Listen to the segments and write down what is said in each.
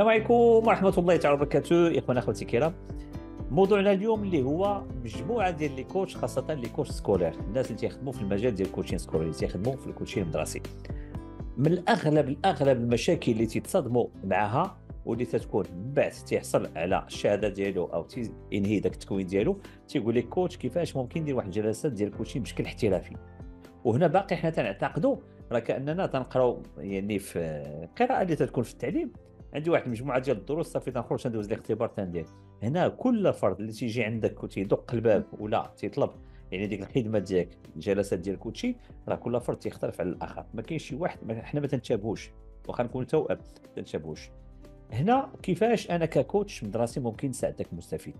السلام عليكم ورحمه الله تعالى وبركاته اخوانا اخواتي الكرام موضوعنا اليوم اللي هو مجموعه ديال لي كوتش خاصه لي كوتش سكولير الناس اللي تيخدموا في المجال ديال الكوتشين سكولير اللي تيخدموا في الكوتشين المدرسي من اغلب الاغلب المشاكل اللي تتصدموا معها واللي تتكون من بعد تيحصل على الشهاده ديالو او تنهي داك التكوين ديالو تيقول لك كوتش كيفاش ممكن ندير واحد الجلسات ديال الكوتشين بشكل احترافي وهنا باقي حنا تنعتقدوا راه كاننا تنقراو يعني في القراءه اللي تتكون في التعليم عندي واحد المجموعه ديال الدروس صافي تنخرج تندوز الاختبار تندير هنا كل فرد اللي تيجي عندك وتيدق الباب ولا تيطلب يعني ديك الخدمه ديالك الجلسات ديال كلشي راه كل فرد تيختلف على الاخر ما كاينش شي واحد حنا ما تنتشابهوش واخا نكون توأم ما تنتشابهوش هنا كيفاش انا ككوتش مدرسي ممكن نساعدك مستفيد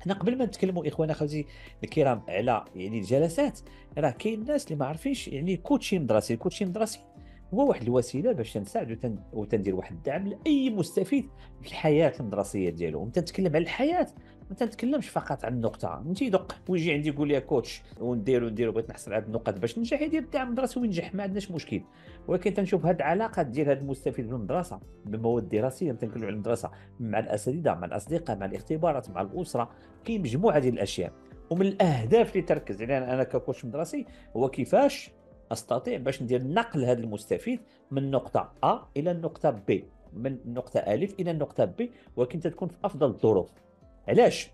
حنا قبل ما نتكلموا اخوانا خوتي الكرام على يعني الجلسات راه كاين الناس اللي ما عارفينش يعني كوتشي مدرسي الكوتشي مدرسي هو واحد الوسيله باش تنساعد وتن... وتندير واحد الدعم لاي مستفيد في الحياه المدرسيه ديالو تنتكلم على الحياه ما تنتكلمش فقط عن النقطه انت يدق ويجي عندي يقول لي كوتش ونديرو نديرو بغيت نحصل على النقط باش ننجح يدير الدعم المدرسي وينجح ما عندناش مشكل ولكن تنشوف هاد العلاقه ديال هاد المستفيد بالمدرسه بالمواد الدراسيه تنتكلم على المدرسه مع الاساتذه مع الاصدقاء مع الاختبارات مع الاسره كاين مجموعه ديال الاشياء ومن الاهداف اللي تركز عليها يعني انا ككوتش مدرسي هو كيفاش استطيع باش ندير نقل هذا المستفيد من نقطه ا الى النقطه B من النقطه الف الى النقطه B ولكن تتكون في افضل الظروف علاش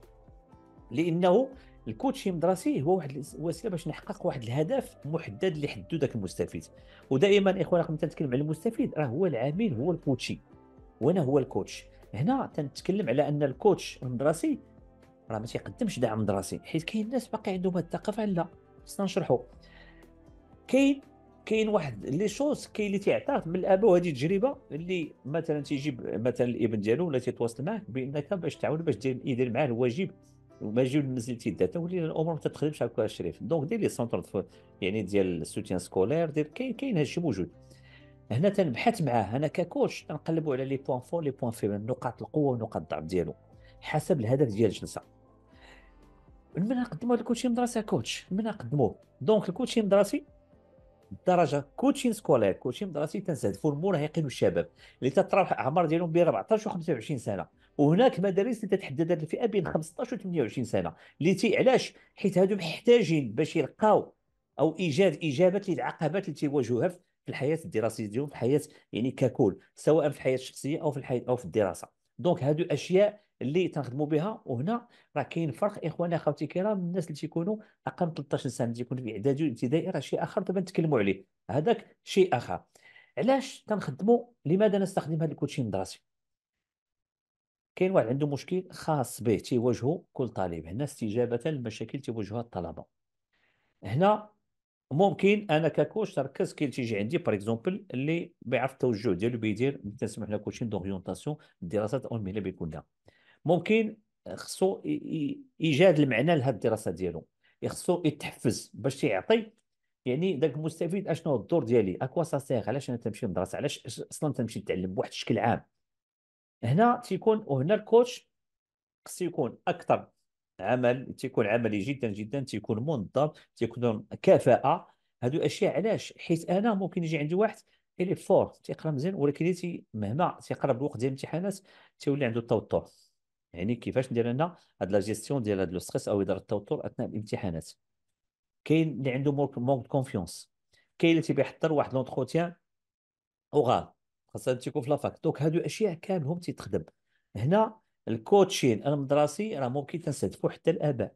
لانه الكوتشي المدرسي هو واحد الوسيله باش نحقق واحد الهدف محدد اللي حدو ذاك المستفيد ودائما إخوانا كنت تنتكلم على المستفيد راه هو العميل هو الكوتشي وانا هو الكوتش هنا تنتكلم على ان الكوتش المدرسي راه ما تيقدمش دعم مدرسي حيت كاين ناس باقي عندهم هذه الثقافه لا خصنا نشرحوا كاين كاين واحد لي شوز كاين اللي تيعطاك من الاب وهذه التجربه اللي مثلا تيجيب مثلا الابن ديالو ولا تيتواصل معك بانك باش تعاون باش يدير معاه الواجب وما يجيو المنزل تيدات ولينا الامور ما تتخدمش هكا الشريف دونك دير لي سونتر يعني ديال السوتيان سكولير دير كاين كاين هادشي موجود هنا تنبحث معاه انا ككوتش تنقلبوا على لي بوان فور لي بوان فيبل نقاط القوه ونقاط الضعف ديالو حسب الهدف ديال الجلسه من نقدموا الكوتشي مدرسه كوتش من نقدموه دونك الكوتشي مدرسي الدرجه كوتشين سكولير كوتشين مدرسي تنستهدفوا المراهقين والشباب اللي تتراوح الاعمار ديالهم بين 14 و 25 سنه وهناك مدارس اللي تتحدد هذه الفئه بين 15 و 28 سنه اللي تي علاش حيت هادو محتاجين باش يلقاو او ايجاد اجابات للعقبات اللي تيواجهوها في الحياه الدراسيه ديالهم في الحياه يعني ككل سواء في الحياه الشخصيه او في الحياه او في الدراسه دونك هادو اشياء اللي تنخدموا بها وهنا راه كاين فرق اخواني اخواتي الكرام الناس اللي تيكونوا اقل من 13 سنه تيكون في اعدادي وابتدائي راه شيء اخر دابا نتكلموا عليه هذاك شيء اخر علاش تنخدموا لماذا نستخدم هذا الكوتشين المدرسي كاين واحد عنده مشكل خاص به تيواجهه كل طالب هنا استجابه للمشاكل تيواجهها الطلبه هنا ممكن انا ككوش نركز كي تيجي عندي باغ اكزومبل اللي بيعرف التوجه ديالو بيدير تسمح لنا كوتشين دوريونتاسيون الدراسات اون ميلي بيكون لها ممكن خصو ايجاد المعنى لهذه الدراسه ديالو خصو يتحفز باش يعطي يعني ذاك المستفيد اشنو الدور ديالي اكوا سا سيغ علاش انا تمشي ندرس علاش اصلا تمشي نتعلم بواحد الشكل عام هنا تيكون وهنا الكوتش خصو يكون اكثر عمل تيكون عملي جدا جدا تيكون منظم تيكون كفاءه هادو اشياء علاش حيت انا ممكن يجي عندي واحد اللي فور تيقرا مزيان ولكن مهما تيقرب الوقت ديال الامتحانات تيولي عنده التوتر يعني كيفاش ندير لنا هاد لا جيستيون ديال هاد لو ستريس او اداره التوتر اثناء الامتحانات كاين اللي عنده مونك كونفيونس كاين اللي تيبي يحضر واحد لونتروتيان وغال خاصها تيكون في لافاك دونك هادو اشياء كاملهم تيتخدم هنا الكوتشين المدرسي راه ممكن تنستهدفو حتى الاباء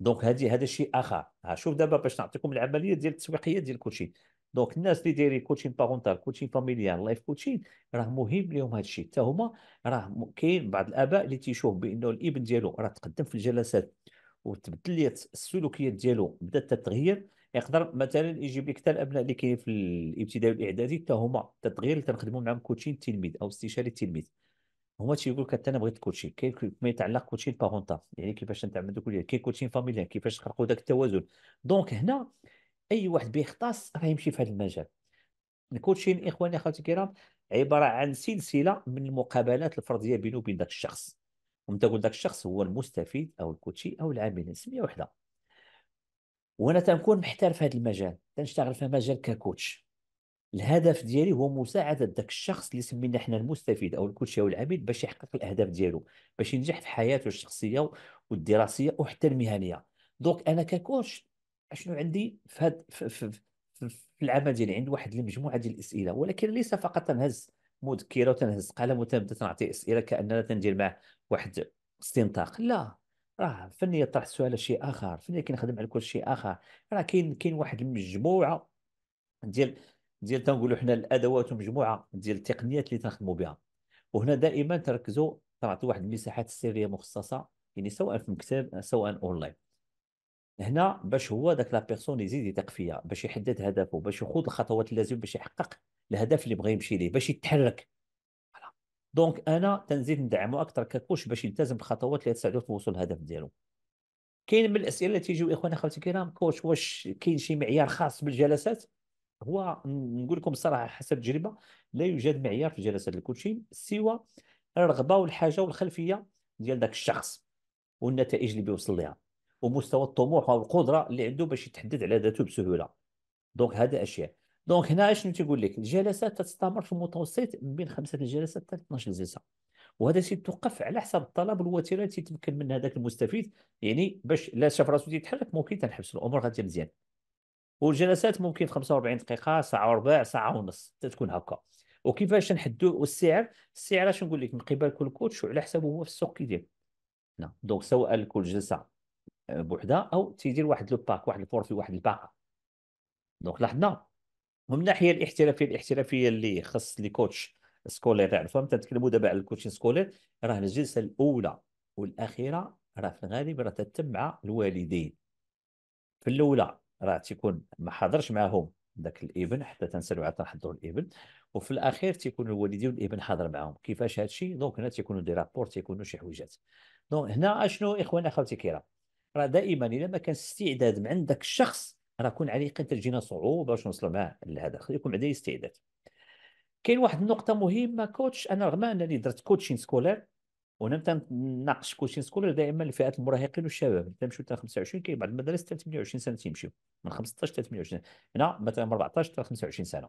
دونك هذه هذا شيء اخر شوف دابا باش نعطيكم العمليه ديال التسويقيه ديال الكوتشين دونك الناس اللي دايرين كوتشين بارونتال كوتشين فاميليال لايف كوتشين راه مهم لهم هذا الشيء حتى هما راه كاين بعض الاباء اللي تيشوف بانه الابن ديالو راه تقدم في الجلسات وتبدلت السلوكيات ديالو بدات تتغير يقدر مثلا يجيب لك حتى الابناء اللي كاين في الابتدائي والاعدادي حتى هما التغيير اللي تنخدموا معاهم كوتشين التلميذ او استشاري التلميذ هما تيقول لك حتى انا بغيت كوتشين كاين ما يتعلق كوتشين بارونتال يعني كيفاش نتعامل دوك كاين كوتشين فاميليا كيفاش تخلقوا ذاك التوازن دونك هنا اي واحد بيختص راه يمشي في هذا المجال الكوتشين اخواني اخواتي الكرام عباره عن سلسله من المقابلات الفرديه بينه وبين ذاك الشخص ومتى تقول ذاك الشخص هو المستفيد او الكوتشي او العامل سميه وحده وانا تنكون محتار في هذا المجال تنشتغل في مجال ككوتش الهدف ديالي هو مساعده ذاك الشخص اللي سمينا حنا المستفيد او الكوتشي او العميل باش يحقق الاهداف ديالو باش ينجح في حياته الشخصيه والدراسيه وحتى المهنيه دونك انا ككوتش شنو عندي في هاد في, في, في, في العمل ديالي عندي واحد المجموعه ديال الاسئله ولكن ليس فقط تنهز مذكره وتنهز قلم وتبدا تنعطي اسئله كاننا تندير معه واحد استنطاق لا راه فني طرح السؤال شيء اخر فني كنخدم على كل شيء اخر راه كاين كاين واحد المجموعه ديال ديال تنقولوا حنا الادوات ومجموعه ديال التقنيات اللي تنخدموا بها وهنا دائما تركزوا تعطي واحد المساحات السريه مخصصه يعني سواء في المكتب سواء اونلاين هنا باش هو ذاك لا بيرسون يزيد يثق فيا باش يحدد هدفه باش يخوض الخطوات اللازمه باش يحقق الهدف اللي بغى يمشي ليه باش يتحرك دونك انا تنزيد ندعمه اكثر ككوش باش يلتزم بالخطوات اللي تساعدو في وصول الهدف ديالو كاين من الاسئله اللي تيجيو اخواني خواتي الكرام كوش واش كاين شي معيار خاص بالجلسات هو نقول لكم الصراحه حسب التجربه لا يوجد معيار في جلسات الكوتشين سوى الرغبه والحاجه والخلفيه ديال ذاك الشخص والنتائج اللي بيوصل لها ومستوى الطموح والقدره اللي عنده باش يتحدد على ذاته بسهوله دونك هذا اشياء دونك هنا شنو تيقول لك الجلسات تستمر في المتوسط بين خمسه الجلسات حتى 12 جلسه وهذا الشيء توقف على حسب الطلب والوتيره اللي تيتمكن من هذاك المستفيد يعني باش لا شاف راسو تيتحرك ممكن تنحبس الامور غادي مزيان والجلسات ممكن 45 دقيقه ساعه وربع ساعه ونص تتكون هكا وكيفاش نحدو السعر السعر اش نقول لك من قبل كل كوتش وعلى حسب هو في السوق كيدير نعم. دونك سواء كل جلسه بوحدها او تيدير واحد لو باك واحد في واحد الباقه دونك لاحظنا من الناحيه الاحترافيه الاحترافيه اللي خص لي كوتش سكولير يعرفوها مثلا دابا على الكوتشين سكولير راه الجلسه الاولى والاخيره راه في الغالب راه تتم مع الوالدين في الاولى راه تيكون ما حاضرش معاهم ذاك الابن حتى تنسالوا عاد تنحضروا الابن وفي الاخير تيكون الوالدين والابن حاضر معاهم كيفاش هادشي الشيء دونك هنا تيكونوا دي رابور تيكونوا شي حويجات دونك هنا اشنو اخوان اخواتي الكرام راه دائما الا ما كان استعداد من عندك الشخص راه كون عليه قد تجينا صعوبه باش نوصلوا معاه لهذا خصو يكون عندي استعداد كاين واحد النقطه مهمه كوتش انا رغم انني درت كوتشين سكولير وانا ناقش كوتشين سكولير دائما لفئات المراهقين والشباب تمشيو حتى 25 كاين بعض المدارس حتى 28 سنه تيمشيو من 15 حتى 28 هنا مثلا من 14 حتى 25 سنه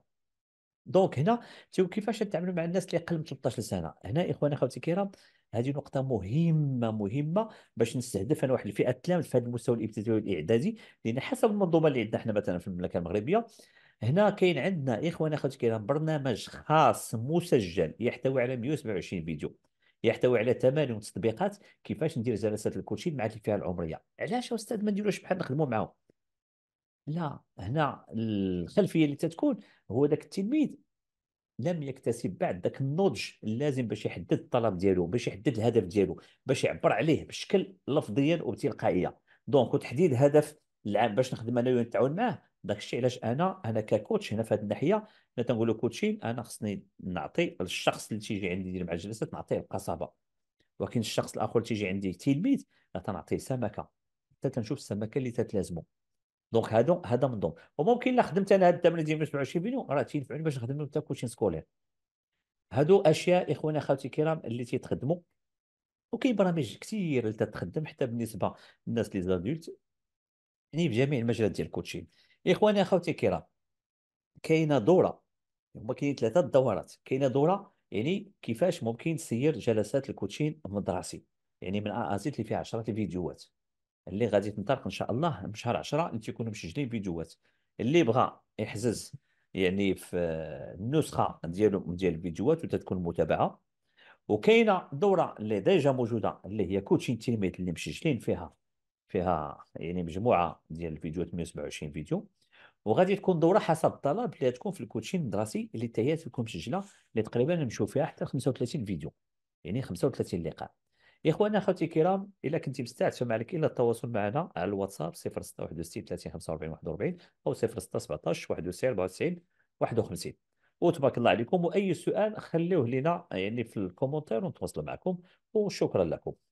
دونك هنا تيو كيفاش تتعاملوا مع الناس اللي قل من 13 سنه هنا اخواني اخواتي الكرام هذه نقطة مهمة مهمة باش نستهدف أنا واحد الفئة التلامذة في هذا المستوى الابتدائي والإعدادي لأن حسب المنظومة اللي عندنا حنا مثلا في المملكة المغربية هنا كاين عندنا إخوان أخواتي كاين برنامج خاص مسجل يحتوي على 127 فيديو يحتوي على 8 تطبيقات كيفاش ندير جلسات الكوتشين مع الفئة العمرية علاش يا أستاذ ما نديروش بحال نخدموا معاهم لا هنا الخلفيه اللي تتكون هو ذاك التلميذ لم يكتسب بعد ذاك النضج اللازم باش يحدد الطلب ديالو باش يحدد الهدف ديالو باش يعبر عليه بشكل لفظيا وبتلقائيه دونك وتحديد هدف العام باش نخدم انا ونتعاون معاه داك الشيء علاش انا انا ككوتش هنا في هذه الناحيه انا تنقول كوتشين انا خصني نعطي الشخص اللي تيجي عندي يدير مع الجلسات نعطيه القصبه ولكن الشخص الاخر اللي تيجي عندي تلميذ تنعطيه سمكه حتى تنشوف السمكه اللي تتلازمه دونك هادو هذا من ضمن وممكن الا خدمت انا هاد الثمن ديال 127 بينو راه تينفعوني باش نخدم حتى كوتشين سكولير هادو اشياء اخوانا اخواتي الكرام اللي تيتخدموا وكاين برامج كثير اللي تتخدم حتى بالنسبه للناس لي زادولت يعني بجميع المجالات ديال الكوتشين اخواني اخواتي الكرام كاينه دوره هما كاينين ثلاثه الدورات كاينه دوره يعني كيفاش ممكن تسير جلسات الكوتشين المدرسي يعني من ا زيد اللي فيها 10 فيديوهات اللي غادي تنطلق ان شاء الله من شهر 10 اللي تيكونوا مسجلين فيديوهات اللي بغى يحجز يعني في النسخه ديالو ديال الفيديوهات وتتكون متابعه وكاينه دوره اللي ديجا موجوده اللي هي كوتشين تيميت اللي مسجلين فيها فيها يعني مجموعه ديال الفيديوهات 127 فيديو وغادي تكون دوره حسب الطلب اللي تكون في الكوتشين الدراسي اللي حتى لكم تكون مسجله اللي تقريبا نمشيو فيها حتى 35 فيديو يعني 35 لقاء يا اخوانا اخوتي الكرام الا كنتي مستعد فما عليك الا التواصل معنا على الواتساب 0661 30 45 41 او 0617 91 94 51 وتبارك الله عليكم واي سؤال خليوه لنا يعني في الكومنتير ونتواصل معكم وشكرا لكم